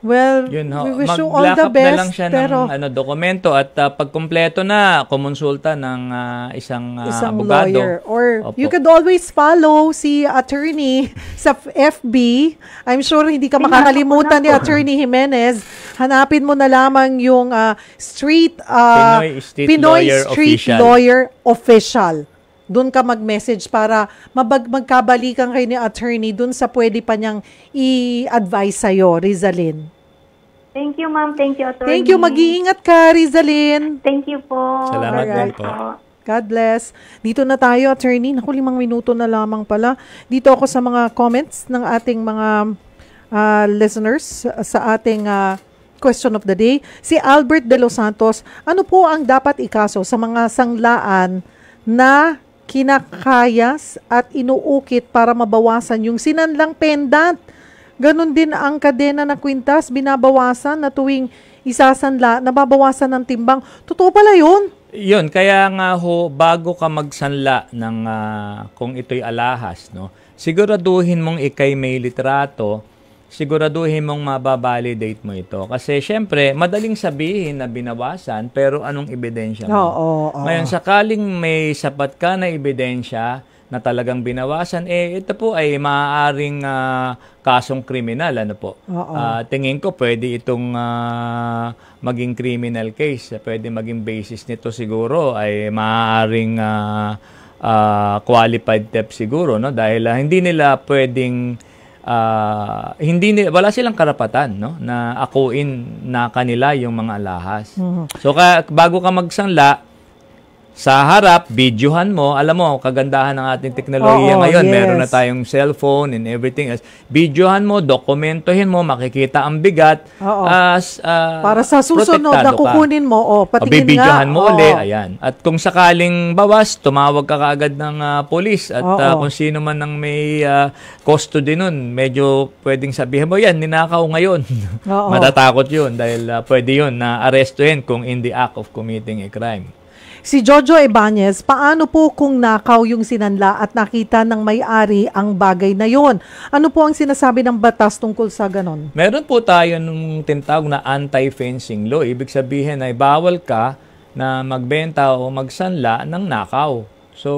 Well, Yun, we wish you all the best. na lang siya pero, ng ano, dokumento at uh, pagkumpleto na, kumonsulta ng uh, isang, uh, isang abogado. Lawyer. Or Opo. you could always follow si attorney sa FB. I'm sure hindi ka makakalimutan ni Attorney Jimenez. Hanapin mo na lamang yung uh, street, uh, Pinoy Street, Pinoy Lawyer, Street Official. Lawyer Official doon ka mag-message para mabag magkabalikan kayo ni attorney doon sa pwede pa niyang i-advise sa'yo, Rizalyn. Thank you, ma'am. Thank you, attorney. Thank you. Mag-iingat ka, Rizalyn. Thank you po. Salamat right. din po. God bless. Dito na tayo, attorney. Naku, limang minuto na lamang pala. Dito ako sa mga comments ng ating mga uh, listeners sa ating uh, question of the day. Si Albert De Los Santos, ano po ang dapat ikaso sa mga sanglaan na kinakayas at inuukit para mabawasan yung sinanlang pendant. Ganon din ang kadena na kwintas, binabawasan na tuwing isasanla, nababawasan ng timbang. Totoo pala yun? Yun, kaya nga ho, bago ka magsanla ng uh, kung ito'y alahas, no, siguraduhin mong ikay may litrato siguraduhin mong mababalidate mo ito. Kasi syempre, madaling sabihin na binawasan, pero anong ebidensya mo? Oo, oo, oo. Ngayon, sakaling may sapat ka na ebidensya na talagang binawasan, eh ito po ay maaaring uh, kasong kriminal. Ano po? Oo. Uh, tingin ko pwede itong uh, maging criminal case. Pwede maging basis nito siguro ay maaaring... Uh, uh, qualified theft siguro no dahil uh, hindi nila pwedeng uh, hindi wala silang karapatan no na akuin na kanila yung mga alahas. Mm-hmm. So ka, bago ka magsanla, sa harap, videohan mo. Alam mo, kagandahan ng ating teknolohiya Oo, ngayon. Yes. Meron na tayong cellphone and everything else. Videohan mo, dokumentohin mo, makikita ang bigat. Oo. As, uh, Para sa susunod na kukunin mo, oh, patingin o, bibidyohan nga. mo Oo. uli, ayan. At kung sakaling bawas, tumawag ka kaagad ng uh, polis. At ah, Oo. uh, kung sino man ang may uh, custody nun, medyo pwedeng sabihin mo, yan, ninakaw ngayon. Oo. Matatakot yun dahil uh, pwede yun na arestuhin kung in the act of committing a crime. Si Jojo Ibanez, paano po kung nakaw yung sinanla at nakita ng may-ari ang bagay na yon? Ano po ang sinasabi ng batas tungkol sa ganon? Meron po tayo ng tinatawag na anti-fencing law. Ibig sabihin ay bawal ka na magbenta o magsanla ng nakaw. So,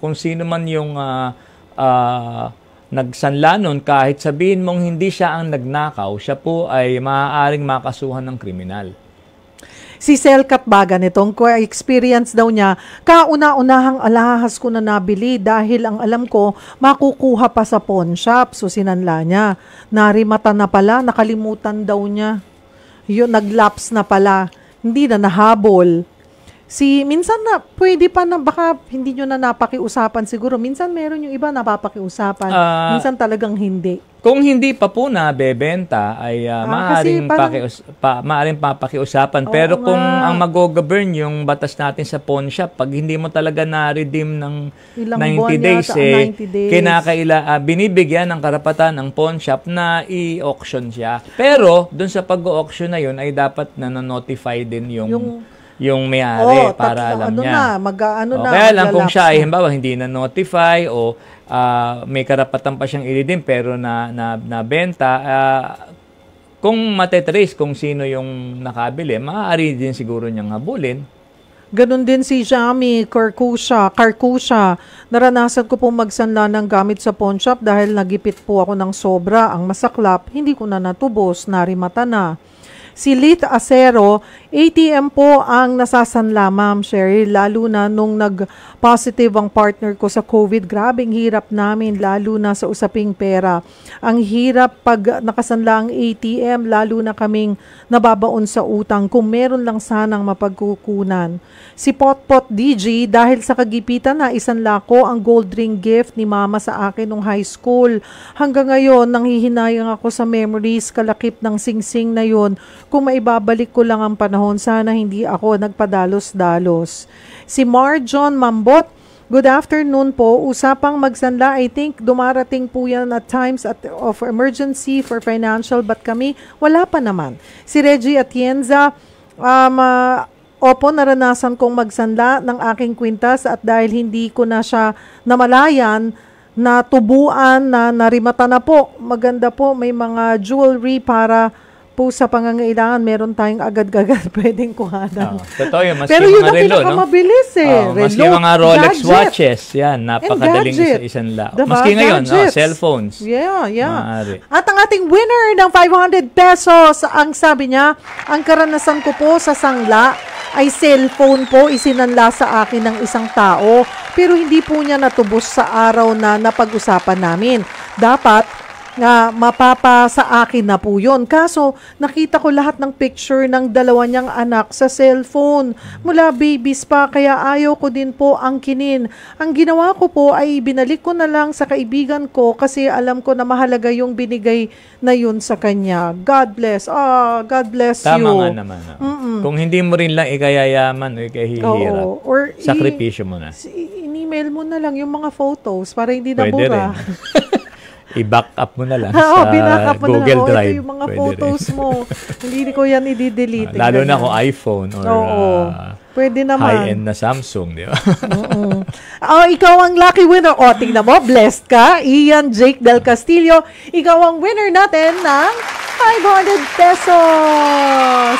kung sino man yung uh, uh, nagsanla nun, kahit sabihin mong hindi siya ang nagnakaw, siya po ay maaaring makasuhan ng kriminal. Si Sel Katbagan, itong experience daw niya, kauna-unahang alahas ko na nabili dahil ang alam ko, makukuha pa sa pawn shop. So sinanla niya. Narimata na pala, nakalimutan daw niya. Yun, naglaps na pala. Hindi na nahabol. Si, minsan na, pwede pa na, baka hindi nyo na napakiusapan siguro. Minsan meron yung iba napapakiusapan. Uh, minsan talagang hindi. Kung hindi pa po na bebenta, ay uh, ah, ah maaaring, parang, pakius- pa, maaaring papakiusapan. Oh, Pero kung ang mag-govern yung batas natin sa pawn shop, pag hindi mo talaga na-redeem ng Ilang 90, days, yata, eh, 90 days, kinakaila, uh, binibigyan ng karapatan ng pawn shop na i-auction siya. Pero, doon sa pag-auction na yun, ay dapat na notify din yung, yung yung may-ari oh, para tatlo, alam ano niya. Na, mag, ano o, oh, na, kaya lang kung siya ay himbawa hindi na notify o uh, may karapatan pa siyang i pero na, na, na uh, ah, kung matetrace kung sino yung nakabili, maaari din siguro niyang habulin. Ganon din si Jami Carcusa, Carcusa. Naranasan ko pong magsanla ng gamit sa pawn shop dahil nagipit po ako ng sobra. Ang masaklap, hindi ko na natubos, narimata na. Si Lith Acero, ATM po ang nasasanla, Ma'am Sherry, lalo na nung nag positive ang partner ko sa COVID. Grabe, ang hirap namin, lalo na sa usaping pera. Ang hirap pag nakasanla ang ATM, lalo na kaming nababaon sa utang. Kung meron lang sanang mapagkukunan. Si Potpot DJ, dahil sa kagipitan na isanla ko ang gold ring gift ni mama sa akin nung high school. Hanggang ngayon, nanghihinayang ako sa memories kalakip ng singsing na yon. Kung maibabalik ko lang ang panahon, sana hindi ako nagpadalos-dalos si Marjon Mambot. Good afternoon po. Usapang magsanla, I think dumarating po yan at times at, of emergency for financial but kami wala pa naman. Si Reggie Atienza, um, uh, Opo, naranasan kong magsanla ng aking kwintas at dahil hindi ko na siya namalayan, natubuan na narimata na po. Maganda po, may mga jewelry para po sa pangangailangan, meron tayong agad-agad pwedeng kuhanan. Oh, totoo yun. Maski Pero yun ang relo, pinakamabilis no? eh. Oh, relo, mga Rolex gadget. watches, yan, napakadaling isa isang lao. Diba? Maski ngayon, ah, gadgets. oh, cellphones. Yeah, yeah. Maaari. At ang ating winner ng 500 pesos, ang sabi niya, ang karanasan ko po sa sangla ay cellphone po isinanla sa akin ng isang tao pero hindi po niya natubos sa araw na napag-usapan namin. Dapat na mapapa sa akin na po yun. Kaso, nakita ko lahat ng picture ng dalawa niyang anak sa cellphone mula babies pa kaya ayaw ko din po ang kinin. Ang ginawa ko po ay binalik ko na lang sa kaibigan ko kasi alam ko na mahalaga yung binigay na yun sa kanya. God bless. Ah, God bless Tama you. Tama nga naman. Oh. Mm -mm. Kung hindi mo rin lang ikayayaman o eh, ikahihirap, Oo, or sakripisyo mo na. in-email mo na lang yung mga photos para hindi nabura. Pwede I-back up mo na lang oh, sa up mo Google na lang. Drive. Oh, yung mga Pwede photos rin. mo. Hindi ko yan i-delete. Uh, lalo na kung iPhone or Oo. Uh, Pwede naman. High-end na Samsung, di ba? Oo. Oh, ikaw ang lucky winner. O, tingnan mo, blessed ka. Ian Jake Del Castillo, ikaw ang winner natin ng 500 pesos.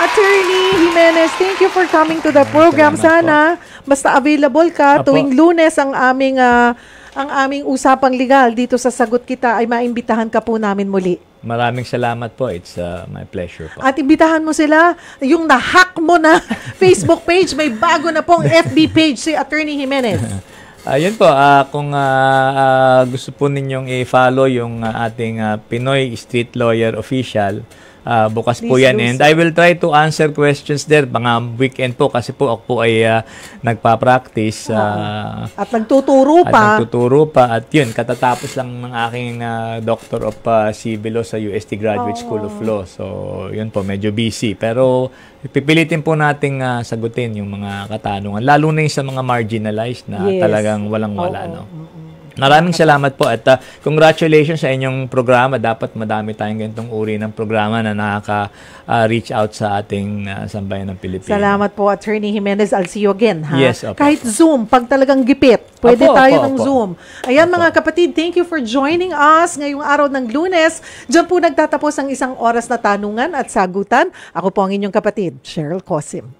Attorney Jimenez, thank you for coming to the program. Sana basta available ka tuwing lunes ang aming uh, ang aming usapang legal dito sa Sagot Kita ay maimbitahan ka po namin muli. Maraming salamat po. It's uh, my pleasure po. At imbitahan mo sila, yung nahack mo na Facebook page, may bago na pong FB page si Attorney Jimenez. Ayun uh, po, uh, kung uh, uh, gusto po ninyong i-follow yung uh, ating uh, Pinoy Street Lawyer Official, Uh, bukas Please po yan. And I will try to answer questions there mga weekend po kasi po ako po ay uh, nagpa-practice. Uh, at nagtuturo at pa. At nagtuturo pa. At yun, katatapos lang ng aking uh, Doctor of uh, Civil Law sa UST Graduate oh. School of Law. So, yun po, medyo busy. Pero pipilitin po nating uh, sagutin yung mga katanungan. Lalo na yung sa mga marginalized na yes. talagang walang-wala. Oh, no? Oh, Maraming salamat po at uh, congratulations sa inyong programa. Dapat madami tayong ganitong uri ng programa na nakaka-reach uh, out sa ating uh, sambayan ng Pilipinas. Salamat po, Attorney Jimenez. I'll see you again, ha? Yes, opo. Kahit Zoom, pag talagang gipit, pwede opo, tayo opo, ng opo. Zoom. Ayan, opo. mga kapatid, thank you for joining us ngayong araw ng lunes. Diyan po nagtatapos ang isang oras na tanungan at sagutan. Ako po ang inyong kapatid, Cheryl Cosim.